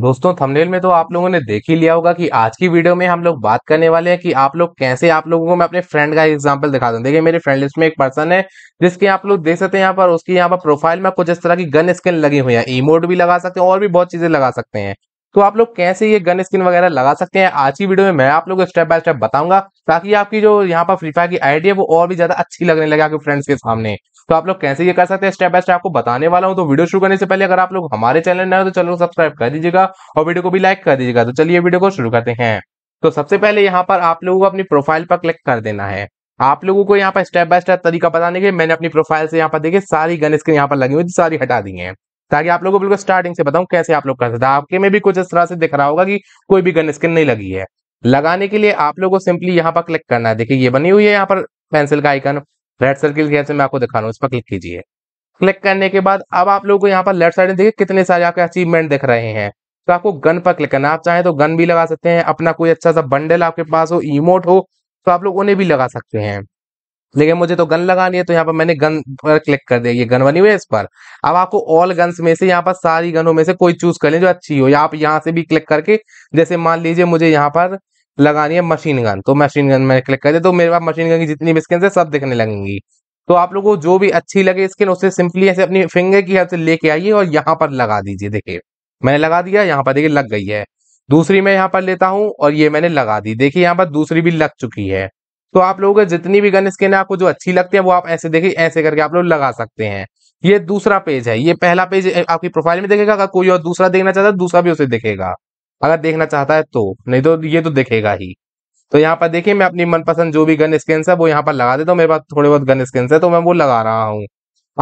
दोस्तों थंबनेल में तो आप लोगों ने देख ही लिया होगा कि आज की वीडियो में हम लोग बात करने वाले हैं कि आप लोग कैसे आप लोगों को मैं अपने फ्रेंड का एग्जांपल दिखा दूं देखिए मेरे फ्रेंड लिस्ट में एक पर्सन है जिसके आप लोग देख सकते हैं यहाँ पर उसकी यहाँ पर प्रोफाइल में कुछ इस तरह की गन स्किन लगी हुई है इमोट भी लगा सकते हैं और भी बहुत चीजें लगा सकते हैं तो आप लोग कैसे ये गन स्किन वगैरह लगा सकते हैं आज की वीडियो में मैं आप लोग को स्टेप बाय स्टेप बताऊंगा ताकि आपकी जो यहाँ पर फ्री फायर की आइडिया वो और भी ज्यादा अच्छी लगने लगे आपके फ्रेंड्स के सामने तो आप लोग कैसे ये कर सकते हैं स्टेप बाय स्टेप आपको बताने वाला हूँ तो वीडियो शुरू करने से पहले अगर आप लोग हमारे चैनल में तो चैनल को सब्सक्राइब कर दीजिएगा और वीडियो को भी लाइक कर दीजिएगा तो चलिए वीडियो को शुरू करते हैं तो सबसे पहले यहाँ पर आप लोगों को अपनी प्रोफाइल पर क्लिक कर देना है आप लोगों को यहाँ पर स्टेप बाय स्टेप तरीका बताने के मैंने अपनी प्रोफाइल से यहाँ पर देखिए सारी गन स्क्रीन यहाँ पर लगी हुई सारी हटा दी है ताकि आप लोगों को बिल्कुल स्टार्टिंग से बताऊं कैसे आप लोग कर सकते हैं आपके में भी कुछ इस तरह से दिख रहा होगा कि कोई भी गन स्किन नहीं लगी है लगाने के लिए आप लोगों को सिंपली यहाँ पर क्लिक करना है देखिए ये बनी हुई है यहाँ पर पेंसिल का आइकन रेड सर्किल जैसे मैं आपको दिखा रहा हूँ इस पर क्लिक कीजिए क्लिक करने के बाद अब आप लोगों को यहाँ पर लेफ्ट साइड में देखिए कितने सारे आपके अचीवमेंट दिख रहे हैं तो आपको गन पर क्लिक करना आप चाहें तो गन भी लगा सकते हैं अपना कोई अच्छा सा बंडल आपके पास हो इमोट हो तो आप लोग उन्हें भी लगा सकते हैं लेकिन मुझे तो गन लगानी है तो यहाँ पर मैंने गन पर क्लिक कर दिया ये गन बनी हुई है इस पर अब आपको ऑल गन्स में से यहाँ पर सारी गनों में से कोई चूज कर लें जो अच्छी हो या आप यहाँ से भी क्लिक करके जैसे मान लीजिए मुझे यहाँ पर लगानी है मशीन गन तो मशीन गन मैंने क्लिक कर दिया तो मेरे पास मशीन गन की जितनी भी स्किन है सब दिखने लगेंगी तो आप लोगों को जो भी अच्छी लगे स्किन उसे सिंपली ऐसे अपनी फिंगर की हेल्प से लेके आइए और यहाँ पर लगा दीजिए देखिए मैंने लगा दिया यहाँ पर देखिए लग गई है दूसरी मैं यहाँ पर लेता हूँ और ये मैंने लगा दी देखिए यहाँ पर दूसरी भी लग चुकी है तो आप लोगों के जितनी भी गन स्किन है आपको जो अच्छी लगती है वो आप ऐसे देखिए ऐसे करके आप लोग लगा सकते हैं ये दूसरा पेज है ये पहला पेज आपकी प्रोफाइल में देखेगा अगर कोई और दूसरा देखना चाहता है तो दूसरा भी उसे दिखेगा अगर देखना चाहता है तो नहीं तो ये तो दिखेगा ही तो यहाँ पर देखिए मैं अपनी मनपसंद जो भी गन स्किन है वो यहाँ पर लगा देता हूँ मेरे पास थोड़े बहुत गन स्किन है तो मैं वो लगा रहा हूँ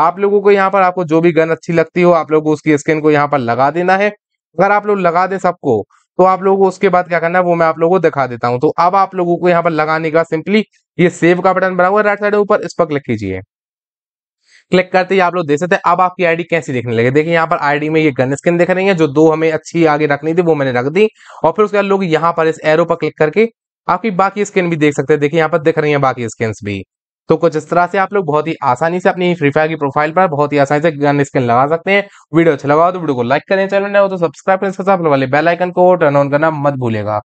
आप लोगों को यहाँ पर आपको जो भी गन अच्छी लगती हो आप लोगों को उसकी स्किन को यहाँ पर लगा देना है अगर आप लोग लगा दें सबको तो आप लोगों को उसके बाद क्या करना है वो मैं आप लोगों को दिखा देता हूं तो अब आप लोगों को यहाँ पर लगाने का सिंपली ये सेव का बटन बना हुआ है राइट साइड ऊपर इस पर क्लिक कीजिए क्लिक करते ही आप लोग देख सकते हैं अब आपकी आईडी कैसी देखने लगे देखिए यहाँ पर आईडी में ये गन स्किन दिख रही है जो दो हमें अच्छी आगे रखनी थी वो मैंने रख दी और फिर उसके बाद लोग यहाँ पर इस एरो पर क्लिक करके आपकी बाकी स्किन भी देख सकते हैं देखिए यहाँ पर दिख रही है बाकी स्किन भी तो कुछ इस तरह से आप लोग बहुत ही आसानी से अपनी फ्री फायर की प्रोफाइल पर बहुत ही आसानी से गन स्किन लगा सकते हैं वीडियो अच्छा लगा हो तो वीडियो को लाइक करें चैनल में तो सब्सक्राइब करें साथ वाले बेल आइकन को टर्न ऑन करना मत भूलेगा